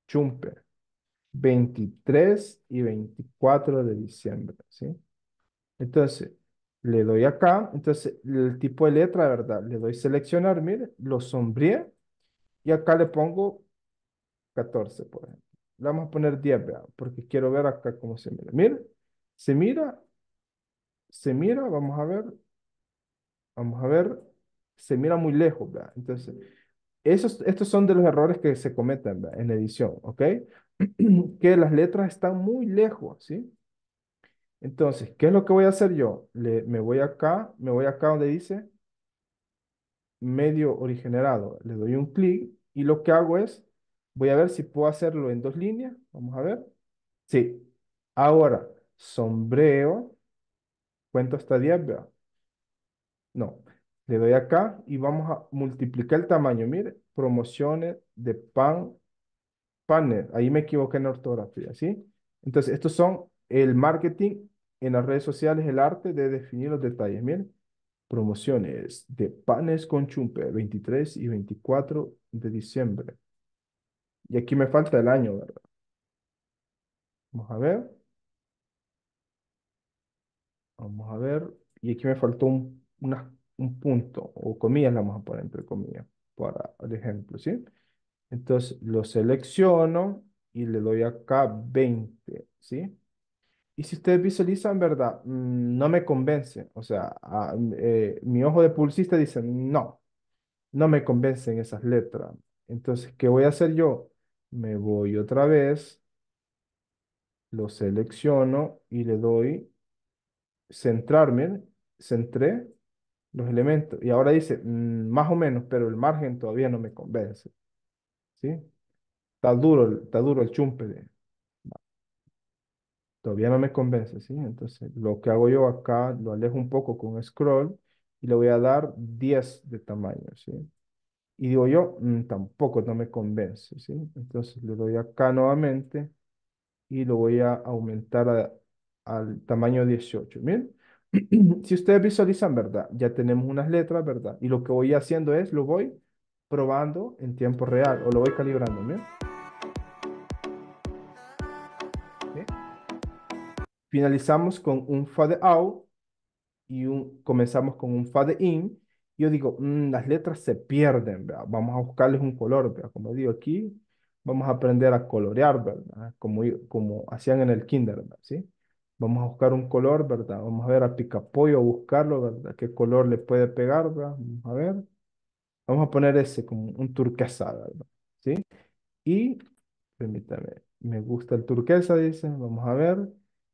Chumpe. 23 y 24 de diciembre, ¿sí? Entonces, le doy acá, entonces el tipo de letra, ¿verdad? Le doy seleccionar, mire, lo sombríe y acá le pongo 14, por ejemplo. Le vamos a poner 10, ¿verdad? Porque quiero ver acá cómo se mira. Mire, se mira, se mira, vamos a ver, vamos a ver, se mira muy lejos, ¿verdad? Entonces, esos, estos son de los errores que se cometen en edición, ¿ok? que las letras están muy lejos, ¿sí? Entonces, ¿qué es lo que voy a hacer yo? Le, me voy acá, me voy acá donde dice medio originado. Le doy un clic y lo que hago es, voy a ver si puedo hacerlo en dos líneas. Vamos a ver. Sí. Ahora, sombreo. Cuento hasta 10, ¿verdad? No. Le doy acá y vamos a multiplicar el tamaño. Mire, promociones de pan, Panes. Ahí me equivoqué en ortografía, ¿sí? Entonces, estos son el marketing en las redes sociales, el arte de definir los detalles. mire promociones de panes con chumpe, 23 y 24 de diciembre. Y aquí me falta el año, ¿verdad? Vamos a ver. Vamos a ver. Y aquí me faltó un, unas un punto, o comillas, vamos a poner entre comillas, para el ejemplo, ¿sí? Entonces lo selecciono y le doy acá 20, ¿sí? Y si ustedes visualizan, ¿verdad? Mm, no me convence. O sea, eh, mi ojo de pulsista dice, no, no me convencen esas letras. Entonces, ¿qué voy a hacer yo? Me voy otra vez, lo selecciono y le doy centrarme, centré, los elementos. Y ahora dice, mm, más o menos, pero el margen todavía no me convence. ¿Sí? Está duro, está duro el chumpe. De... Todavía no me convence, ¿sí? Entonces, lo que hago yo acá, lo alejo un poco con scroll y le voy a dar 10 de tamaño, ¿sí? Y digo yo, mm, tampoco no me convence, ¿sí? Entonces, le doy acá nuevamente y lo voy a aumentar al tamaño 18. Miren, si ustedes visualizan, ¿verdad? Ya tenemos unas letras, ¿verdad? Y lo que voy haciendo es, lo voy probando en tiempo real o lo voy calibrando, ¿bien? Finalizamos con un fade out y un, comenzamos con un fade in. Yo digo, mm, las letras se pierden, ¿verdad? Vamos a buscarles un color, ¿verdad? Como digo aquí, vamos a aprender a colorear, ¿verdad? Como, como hacían en el kinder, ¿Sí? Vamos a buscar un color, ¿verdad? Vamos a ver a Picapollo, a buscarlo, ¿verdad? ¿Qué color le puede pegar, ¿verdad? Vamos a ver. Vamos a poner ese como un turquesa, ¿verdad? ¿Sí? Y, permítame, me gusta el turquesa, dice. Vamos a ver.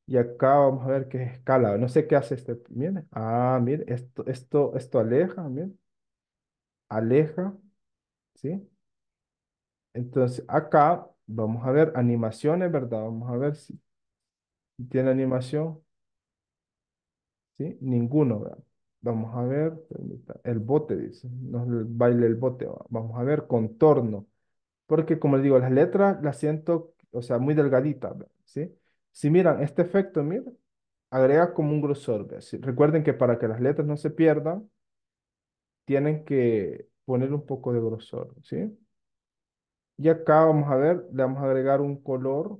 Y acá vamos a ver qué es escala. No sé qué hace este. mire Ah, mire Esto, esto, esto aleja, miren. Aleja. ¿Sí? Entonces, acá vamos a ver animaciones, ¿verdad? Vamos a ver si ¿Tiene animación? ¿Sí? Ninguno, Vamos a ver, el bote dice, no baile el bote, vamos a ver, contorno, porque como les digo, las letras las siento, o sea, muy delgaditas, ¿sí? Si miran este efecto, miren, agrega como un grosor, Recuerden que para que las letras no se pierdan, tienen que poner un poco de grosor, ¿sí? Y acá vamos a ver, le vamos a agregar un color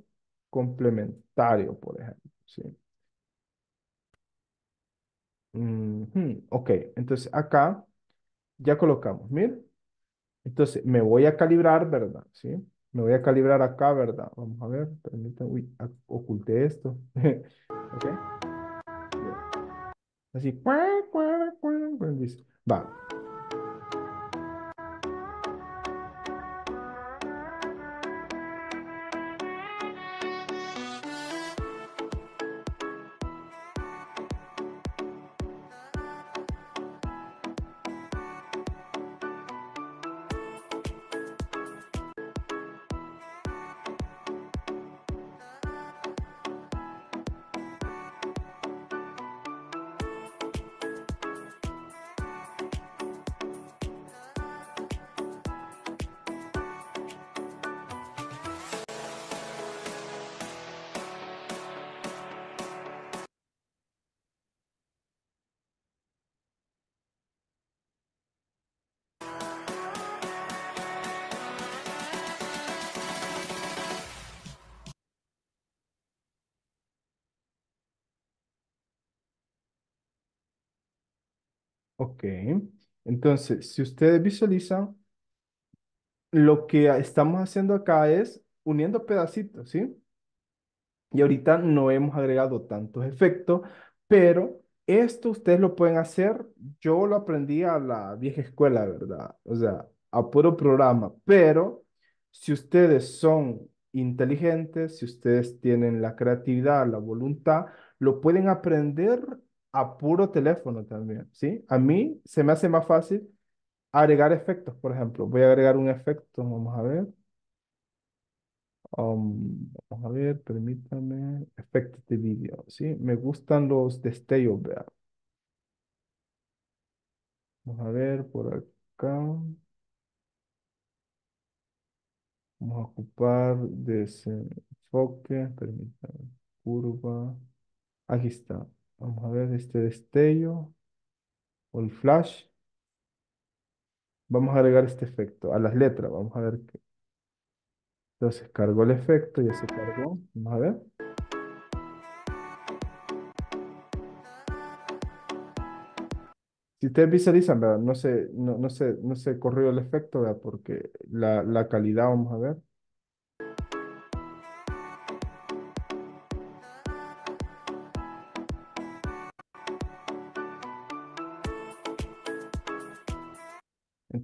complementario, por ejemplo. ¿sí? ok, entonces acá ya colocamos, miren. Entonces me voy a calibrar, ¿verdad? ¿Sí? Me voy a calibrar acá, ¿verdad? Vamos a ver, permítanme, uy, oculté esto. ok. Así, dice, va, Entonces, si ustedes visualizan, lo que estamos haciendo acá es uniendo pedacitos, ¿sí? Y ahorita no hemos agregado tantos efectos, pero esto ustedes lo pueden hacer. Yo lo aprendí a la vieja escuela, ¿verdad? O sea, a puro programa. Pero si ustedes son inteligentes, si ustedes tienen la creatividad, la voluntad, lo pueden aprender a puro teléfono también, ¿sí? A mí se me hace más fácil agregar efectos, por ejemplo. Voy a agregar un efecto, vamos a ver. Um, vamos a ver, permítame, efectos de vídeo, ¿sí? Me gustan los destellos, Vamos a ver por acá. Vamos a ocupar desenfoque, permítame, curva. Aquí está. Vamos a ver este destello o el flash. Vamos a agregar este efecto a las letras. Vamos a ver. Qué. Entonces cargó el efecto, ya se cargó. Vamos a ver. Si ustedes visualizan, ¿verdad? No se, no, no no se corrió el efecto, ¿verdad? Porque la calidad, vamos a ver.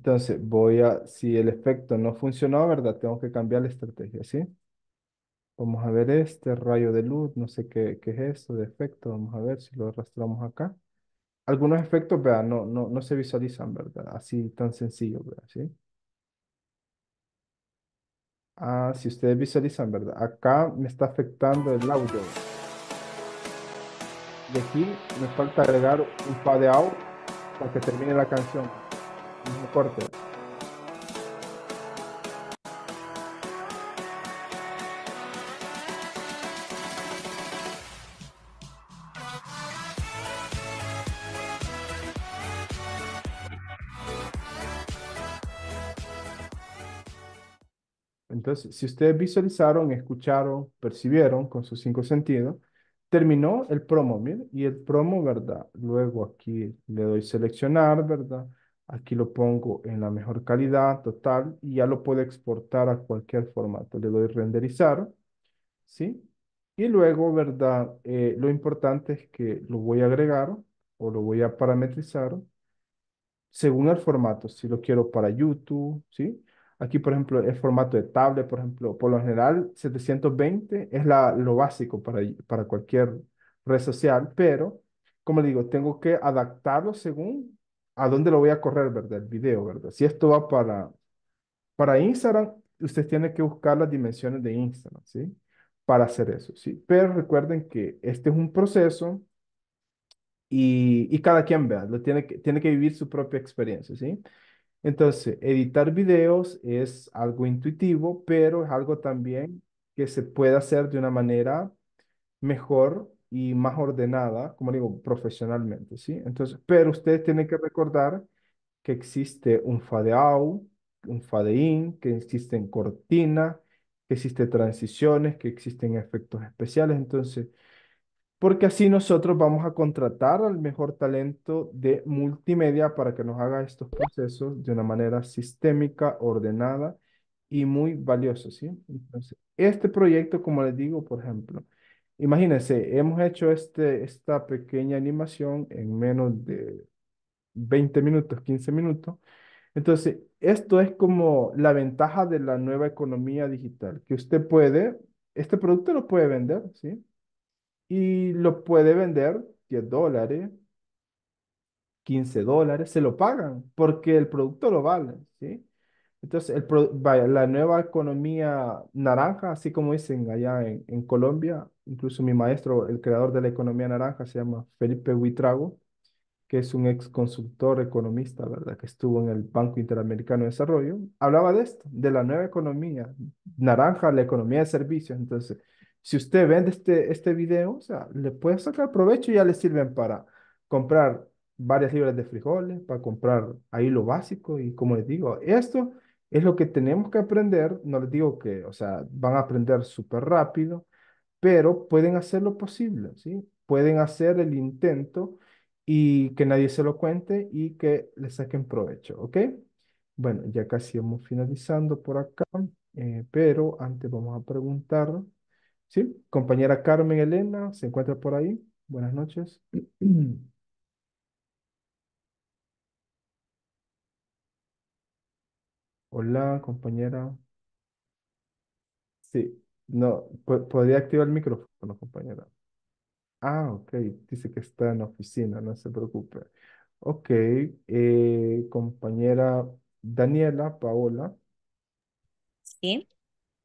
Entonces voy a, si el efecto no funcionó, ¿verdad? Tengo que cambiar la estrategia, ¿sí? Vamos a ver este rayo de luz, no sé qué, qué es esto de efecto, vamos a ver si lo arrastramos acá. Algunos efectos, vean, no, no, no se visualizan, ¿verdad? Así tan sencillo, ¿verdad? ¿Sí? Ah, si ustedes visualizan, ¿verdad? Acá me está afectando el audio. Y aquí me falta agregar un fade out para que termine la canción. Entonces, si ustedes visualizaron, escucharon, percibieron con sus cinco sentidos, terminó el promo, miren, y el promo, ¿verdad? Luego aquí le doy seleccionar, ¿verdad? Aquí lo pongo en la mejor calidad total y ya lo puedo exportar a cualquier formato. Le doy renderizar, ¿sí? Y luego, ¿verdad? Eh, lo importante es que lo voy a agregar o lo voy a parametrizar según el formato. Si lo quiero para YouTube, ¿sí? Aquí, por ejemplo, el formato de tablet, por ejemplo, por lo general 720 es la, lo básico para, para cualquier red social, pero, como le digo, tengo que adaptarlo según a dónde lo voy a correr, ¿verdad? El video, ¿verdad? Si esto va para, para Instagram, usted tiene que buscar las dimensiones de Instagram, ¿sí? Para hacer eso, ¿sí? Pero recuerden que este es un proceso y, cada quien, vea, Lo tiene que, tiene que vivir su propia experiencia, ¿sí? Entonces, editar videos es algo intuitivo, pero es algo también que se puede hacer de una manera mejor y más ordenada, como digo, profesionalmente, ¿sí? Entonces, pero ustedes tienen que recordar que existe un Fade-out, un Fade-in, que existen cortinas, que existen transiciones, que existen efectos especiales, entonces, porque así nosotros vamos a contratar al mejor talento de multimedia para que nos haga estos procesos de una manera sistémica, ordenada y muy valiosa, ¿sí? Entonces, este proyecto, como les digo, por ejemplo, Imagínense, hemos hecho este, esta pequeña animación en menos de 20 minutos, 15 minutos. Entonces, esto es como la ventaja de la nueva economía digital, que usted puede, este producto lo puede vender, ¿sí? Y lo puede vender 10 dólares, 15 dólares, se lo pagan porque el producto lo vale, ¿sí? Entonces, la nueva economía naranja, así como dicen allá en, en Colombia, incluso mi maestro, el creador de la economía naranja, se llama Felipe Huitrago, que es un ex consultor economista, ¿verdad? Que estuvo en el Banco Interamericano de Desarrollo, hablaba de esto, de la nueva economía naranja, la economía de servicios. Entonces, si usted vende este, este video, o sea, le puede sacar provecho y ya le sirven para comprar varias libras de frijoles, para comprar ahí lo básico y como les digo, esto es lo que tenemos que aprender, no les digo que, o sea, van a aprender súper rápido, pero pueden hacer lo posible, ¿sí? Pueden hacer el intento y que nadie se lo cuente y que le saquen provecho, ¿ok? Bueno, ya casi vamos finalizando por acá, eh, pero antes vamos a preguntar, ¿sí? Compañera Carmen Elena, ¿se encuentra por ahí? Buenas noches. Hola, compañera. Sí, no, podría activar el micrófono, compañera. Ah, ok. Dice que está en oficina, no se preocupe. Ok, eh, compañera Daniela, Paola, Sí.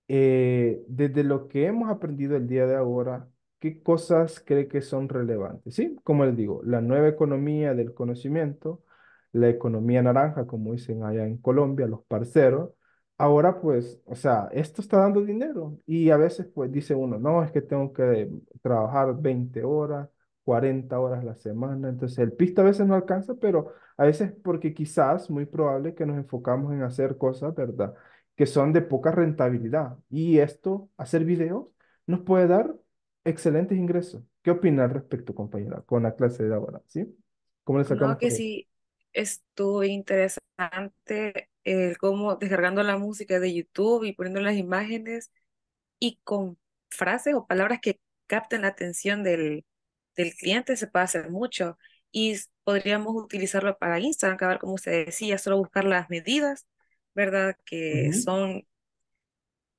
Eh, desde lo que hemos aprendido el día de ahora, ¿qué cosas cree que son relevantes? Sí, como les digo, la nueva economía del conocimiento, la economía naranja, como dicen allá en Colombia, los parceros, Ahora, pues, o sea, esto está dando dinero y a veces, pues, dice uno, no, es que tengo que trabajar 20 horas, 40 horas la semana, entonces el pista a veces no alcanza, pero a veces porque quizás, muy probable que nos enfocamos en hacer cosas, ¿verdad? Que son de poca rentabilidad y esto, hacer videos, nos puede dar excelentes ingresos. ¿Qué opina al respecto, compañera, con la clase de ahora, sí? ¿Cómo le sacamos? No, que sí, estuvo interesante como descargando la música de YouTube y poniendo las imágenes y con frases o palabras que capten la atención del, del cliente se puede hacer mucho y podríamos utilizarlo para Instagram, acabar como usted decía, solo buscar las medidas, ¿verdad? Que son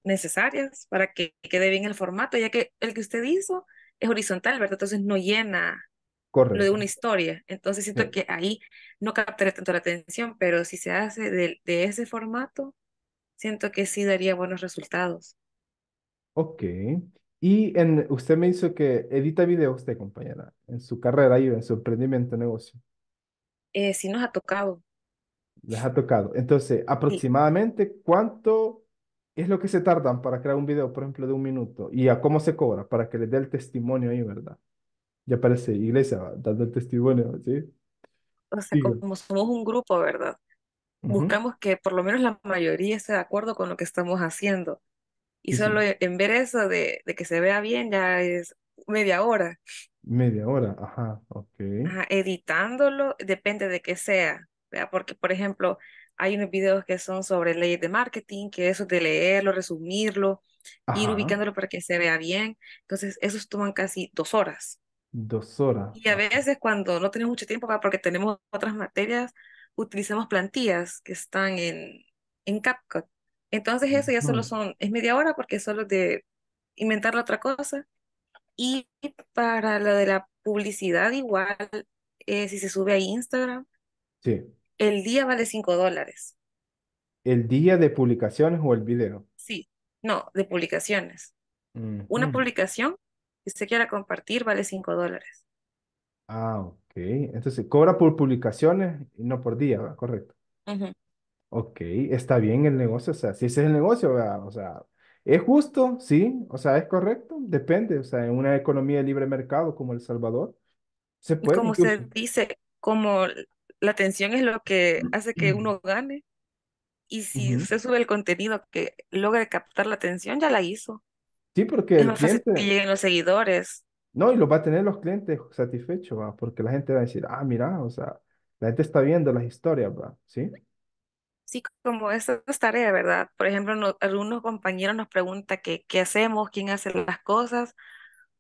necesarias para que quede bien el formato, ya que el que usted hizo es horizontal, ¿verdad? Entonces no llena lo de una historia. Entonces siento que ahí no captaré tanto la atención, pero si se hace de, de ese formato, siento que sí daría buenos resultados. Ok. Y en, usted me hizo que edita videos, usted, compañera, en su carrera y en su emprendimiento, negocio. Eh, sí nos ha tocado. Les ha tocado. Entonces, aproximadamente, ¿cuánto es lo que se tardan para crear un video, por ejemplo, de un minuto? ¿Y a cómo se cobra? Para que les dé el testimonio ahí, ¿verdad? ya parece iglesia dando testimonio, ¿sí? O sea, como somos un grupo, ¿verdad? Buscamos que por lo menos la mayoría esté de acuerdo con lo que estamos haciendo. Y solo en ver eso de, de, que se vea bien ya es media hora. Media hora, ajá, ok. Ajá, editándolo depende de qué sea, ¿verdad? Porque, por ejemplo, hay unos videos que son sobre leyes de marketing, que eso de leerlo, resumirlo, ir ubicándolo para que se vea bien. Entonces, esos toman casi dos horas. Dos horas. Y a veces cuando no tenemos mucho tiempo, porque tenemos otras materias, utilizamos plantillas que están en, en CapCut. Entonces eso ya solo son, es media hora porque solo de inventar la otra cosa. Y para lo de la publicidad igual, eh, si se sube a Instagram, sí. el día vale cinco dólares. ¿El día de publicaciones o el video? Sí, no, de publicaciones. Una publicación si usted quiera compartir vale 5 dólares. Ah, ok. Entonces, cobra por publicaciones y no por día, ¿verdad? Correcto. Ok, está bien el negocio, o sea, si ese es el negocio, O sea, es justo, sí, o sea, es correcto, depende, o sea, en una economía de libre mercado como El Salvador, se puede. Como se usted dice, como la atención es lo que hace que mm. uno gane, y si se usted sube el contenido que logra captar la atención, ya la hizo. Sí, porque el cliente... lleguen los seguidores. No, y los va a tener los clientes satisfechos, ¿va? porque la gente va a decir, ah, mira, o sea, la gente está viendo las historias, ¿verdad ¿sí? Sí, como esa es tarea, ¿verdad? Por ejemplo, algunos compañeros nos preguntan que, qué hacemos, quién hace las cosas,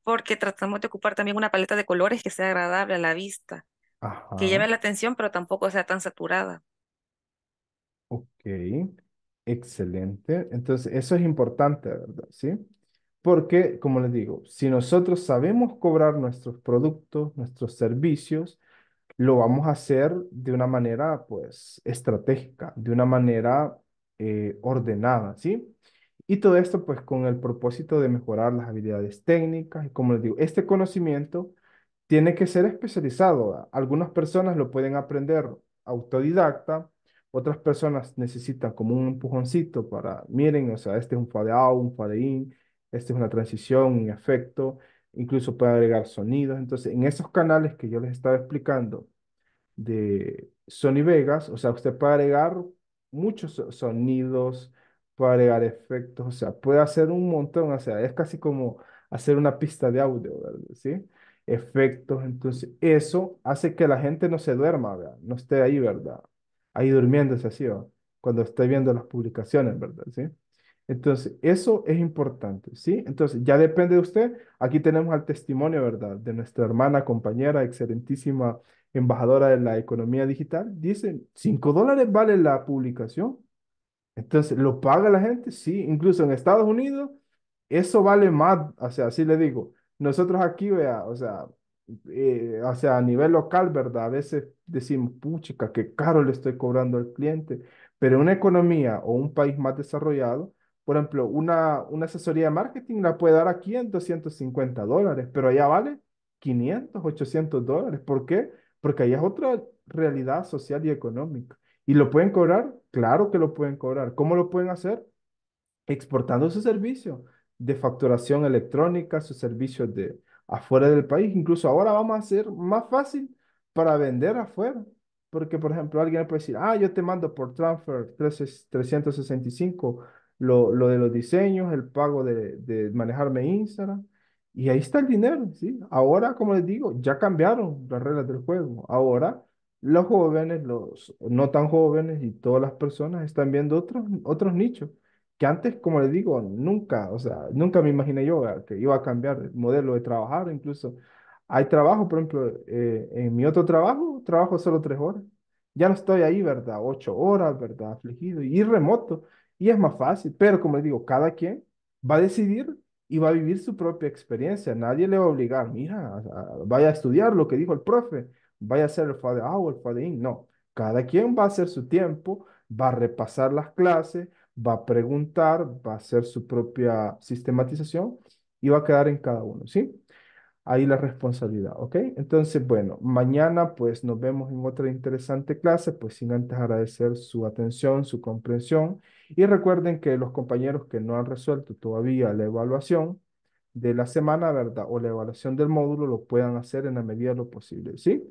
porque tratamos de ocupar también una paleta de colores que sea agradable a la vista, que llame la atención, pero tampoco sea tan saturada. Ok, excelente. Entonces, eso es importante, ¿verdad? ¿Sí? Porque, como les digo, si nosotros sabemos cobrar nuestros productos, nuestros servicios, lo vamos a hacer de una manera, pues, estratégica, de una manera eh, ordenada, ¿sí? Y todo esto, pues, con el propósito de mejorar las habilidades técnicas. Y como les digo, este conocimiento tiene que ser especializado. Algunas personas lo pueden aprender autodidacta, otras personas necesitan como un empujoncito para, miren, o sea, este es un out, un in, esta es una transición, un efecto, incluso puede agregar sonidos. Entonces, en esos canales que yo les estaba explicando de Sony Vegas, o sea, usted puede agregar muchos sonidos, puede agregar efectos, o sea, puede hacer un montón, o sea, es casi como hacer una pista de audio, ¿verdad? ¿sí? Efectos, entonces eso hace que la gente no se duerma, ¿verdad? No esté ahí, ¿verdad? Ahí durmiéndose así, ¿verdad? Cuando esté viendo las publicaciones, ¿verdad? ¿Sí? Entonces, eso es importante, ¿sí? Entonces, ya depende de usted. Aquí tenemos al testimonio, ¿verdad? De nuestra hermana, compañera, excelentísima embajadora de la economía digital. Dice, ¿cinco dólares vale la publicación. Entonces, ¿lo paga la gente? Sí, incluso en Estados Unidos, eso vale más. O sea, así le digo, nosotros aquí, vea, o sea, eh, o sea, a nivel local, ¿verdad? A veces decimos, puchica, qué caro le estoy cobrando al cliente. Pero una economía o un país más desarrollado, por ejemplo, una, una asesoría de marketing la puede dar aquí en 250 dólares, pero allá vale 500, 800 dólares. ¿Por qué? Porque allá es otra realidad social y económica. ¿Y lo pueden cobrar? Claro que lo pueden cobrar. ¿Cómo lo pueden hacer? Exportando su servicio de facturación electrónica, sus servicios de afuera del país. Incluso ahora vamos a hacer más fácil para vender afuera. Porque, por ejemplo, alguien puede decir, ah, yo te mando por transfer 365 lo, de los diseños, el pago de, de manejarme Instagram. Y ahí está el dinero, ¿sí? Ahora, como les digo, ya cambiaron las reglas del juego. Ahora los jóvenes, los no tan jóvenes y todas las personas están viendo otros, otros nichos que antes, como les digo, nunca, o sea, nunca me imaginé yo que iba a cambiar el modelo de trabajar. Incluso hay trabajo, por ejemplo, eh, en mi otro trabajo, trabajo solo tres horas. Ya no estoy ahí, ¿verdad? Ocho horas, ¿verdad? Afligido y remoto. Y es más fácil, pero como les digo, cada quien va a decidir y va a vivir su propia experiencia. Nadie le va a obligar, mira vaya a estudiar lo que dijo el profe, vaya a hacer el Father o el Father In. No, cada quien va a hacer su tiempo, va a repasar las clases, va a preguntar, va a hacer su propia sistematización y va a quedar en cada uno, ¿sí? ahí la responsabilidad, ¿ok? Entonces, bueno, mañana pues nos vemos en otra interesante clase, pues sin antes agradecer su atención, su comprensión y recuerden que los compañeros que no han resuelto todavía la evaluación de la semana, ¿verdad? O la evaluación del módulo lo puedan hacer en la medida de lo posible, ¿sí?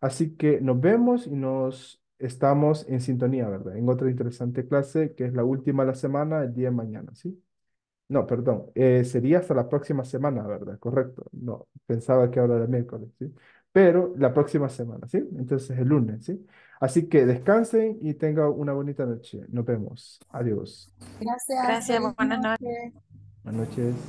Así que nos vemos y nos estamos en sintonía, ¿verdad? En otra interesante clase que es la última de la semana, el día de mañana, ¿sí? No, perdón. Eh, sería hasta la próxima semana, ¿verdad? Correcto. No, pensaba que ahora era miércoles, ¿sí? Pero la próxima semana, ¿sí? Entonces el lunes, ¿sí? Así que descansen y tengan una bonita noche. Nos vemos. Adiós. Gracias. Gracias, buenas noches. Buenas noches.